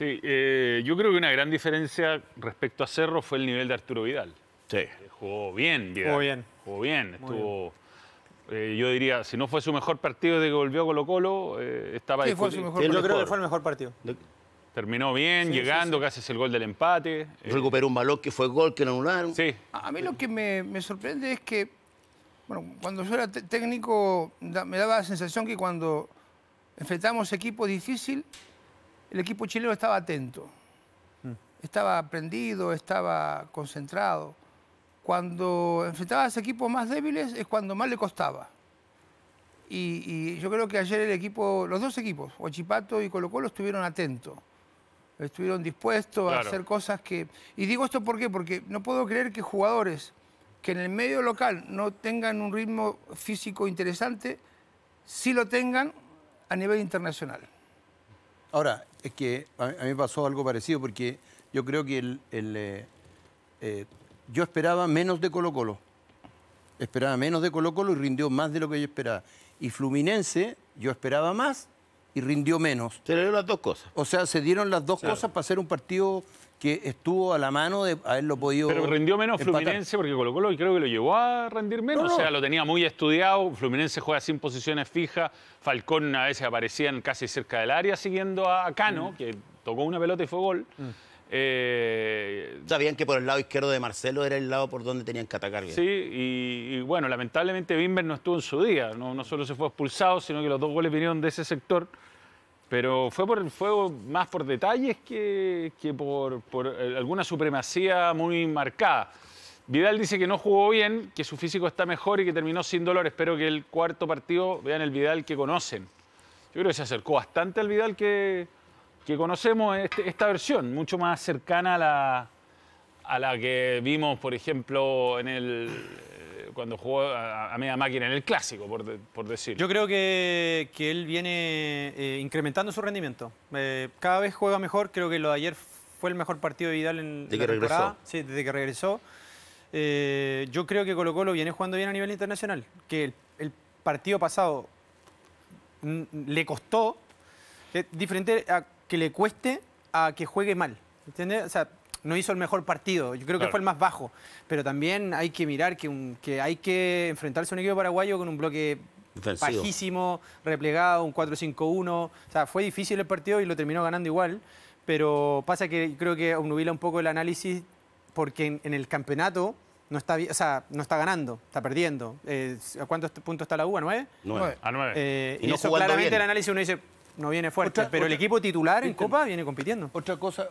Sí, eh, yo creo que una gran diferencia respecto a Cerro fue el nivel de Arturo Vidal. Sí. Eh, jugó bien, Vidal. Jugó bien. Jugó bien, estuvo... Eh, yo diría, si no fue su mejor partido de que volvió a Colo Colo, estaba... Sí, fue su mejor partido. Yo creo que fue el mejor partido. Terminó bien, llegando, que es el gol del empate. Recuperó un balón que fue gol, que lo anularon. Sí. A mí lo que me, sorprende es que, bueno, cuando yo era técnico, me daba la sensación que cuando enfrentamos equipos difícil el equipo chileno estaba atento, mm. estaba prendido, estaba concentrado. Cuando enfrentaba a ese equipo más débiles es cuando más le costaba. Y, yo creo que ayer el equipo, los dos equipos, Ochipato y Colo Colo, estuvieron atentos, estuvieron dispuestos a hacer cosas que... Y digo esto ¿por qué? porque no puedo creer que jugadores que en el medio local no tengan un ritmo físico interesante, sí lo tengan a nivel internacional. Ahora, es que a mí me pasó algo parecido porque yo creo que eh, eh, yo esperaba menos de Colo Colo. Esperaba menos de Colo Colo y rindió más de lo que yo esperaba. Y Fluminense, yo esperaba más y rindió menos. Se le dieron las dos cosas. O sea, se dieron las dos cosas para hacer un partido que estuvo a la mano de lo podido. Pero rindió menos Fluminense porque Colo Colo creo que lo llevó a rendir menos. O sea, lo tenía muy estudiado. Fluminense juega sin posiciones fijas. Falcón a veces aparecía casi cerca del área siguiendo a Cano, mm. que tocó una pelota y fue gol. Mm. Eh, Sabían que por el lado izquierdo de Marcelo era el lado por donde tenían que atacar Sí, y, bueno, lamentablemente Bimber no estuvo en su día. No, solo se fue expulsado, sino que los dos goles vinieron de ese sector. Pero fue, por, el fuego más por detalles que, por, por, eh, alguna supremacía muy marcada. Vidal dice que no jugó bien, que su físico está mejor y que terminó sin dolor. Espero que el cuarto partido vean el Vidal que conocen. Yo creo que se acercó bastante al Vidal que, que conocemos este, esta versión, mucho más cercana a la, a la que vimos, por ejemplo, en el eh, cuando jugó a, Mega media máquina en el clásico, por, decirlo. Yo creo que, él viene eh, incrementando su rendimiento. Eh, cada vez juega mejor, creo que lo de ayer fue el mejor partido de Vidal en desde que Regresó. desde que regresó. yo creo que Colo Colo viene jugando bien a nivel internacional, que el, el partido pasado mm, le costó, diferente a que le cueste a que juegue mal. ¿Entiendes? O sea, no hizo el mejor partido, yo creo que fue el más bajo, pero también hay que mirar que, hay que enfrentarse a un equipo paraguayo con un bloque bajísimo, replegado, un 4-5-1, o sea, fue difícil el partido y lo terminó ganando igual, pero pasa que creo que obnubila un poco el análisis porque en, el campeonato no está, no está ganando, está perdiendo. Eh, ¿A cuántos puntos está la U? ¿A 9? A 9. Eh, y, eso claramente el análisis uno dice, no viene fuerte, pero el equipo titular en Copa viene compitiendo. Otra cosa,